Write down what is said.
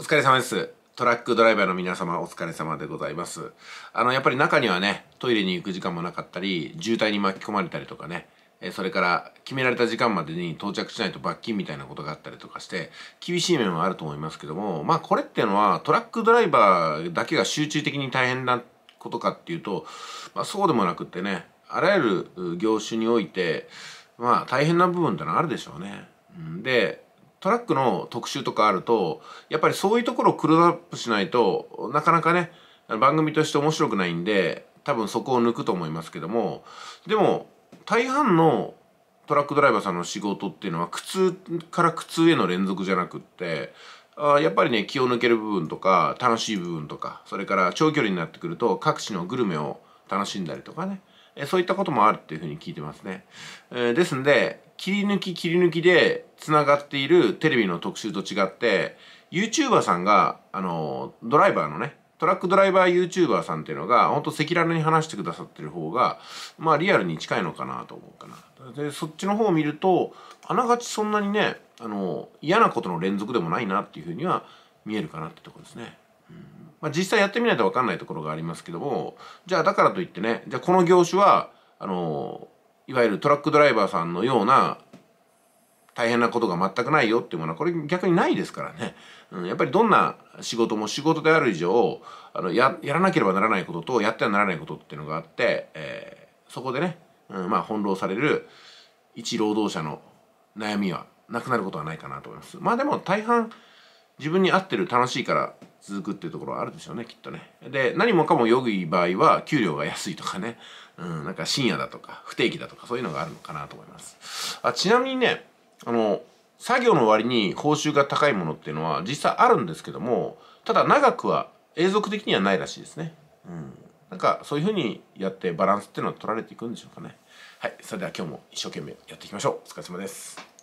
お疲れ様です。トラックドライバーの皆様お疲れ様でございます。あの、やっぱり中にはね、トイレに行く時間もなかったり、渋滞に巻き込まれたりとかね、えそれから決められた時間までに到着しないと罰金みたいなことがあったりとかして厳しい面はあると思いますけどもまあこれっていうのはトラックドライバーだけが集中的に大変なことかっていうと、まあ、そうでもなくってねあらゆる業種においてまあ大変な部分ってのはあるでしょうね。でトラックの特集とかあるとやっぱりそういうところをクローズアップしないとなかなかね番組として面白くないんで多分そこを抜くと思いますけどもでも大半のトラックドライバーさんの仕事っていうのは苦痛から苦痛への連続じゃなくってあやっぱりね気を抜ける部分とか楽しい部分とかそれから長距離になってくると各地のグルメを楽しんだりとかねそういったこともあるっていうふうに聞いてますね。えー、ですんで、切り抜き切り抜きで繋がっているテレビの特集と違って、YouTuber さんが、あの、ドライバーのね、トラックドライバー YouTuber さんっていうのが、ほんと赤裸々に話してくださってる方が、まあリアルに近いのかなと思うかな。で、そっちの方を見ると、あながちそんなにね、あの、嫌なことの連続でもないなっていうふうには見えるかなってとこですね。まあ、実際やってみないと分かんないところがありますけどもじゃあだからといってねじゃあこの業種はあのいわゆるトラックドライバーさんのような大変なことが全くないよっていうものはこれ逆にないですからね、うん、やっぱりどんな仕事も仕事である以上あのややらなければならないこととやってはならないことっていうのがあって、えー、そこでね、うん、まあ翻弄される一労働者の悩みはなくなることはないかなと思います。まあでも大半自分に合ってる楽しいから続くっていうところはあるでしょうねきっとねで何もかも良い場合は給料が安いとかね、うん、なんか深夜だとか不定期だとかそういうのがあるのかなと思いますあちなみにねあの作業の割に報酬が高いものっていうのは実際あるんですけどもただ長くは永続的にはないらしいですねうんなんかそういうふうにやってバランスっていうのは取られていくんでしょうかねはいそれでは今日も一生懸命やっていきましょうお疲れ様です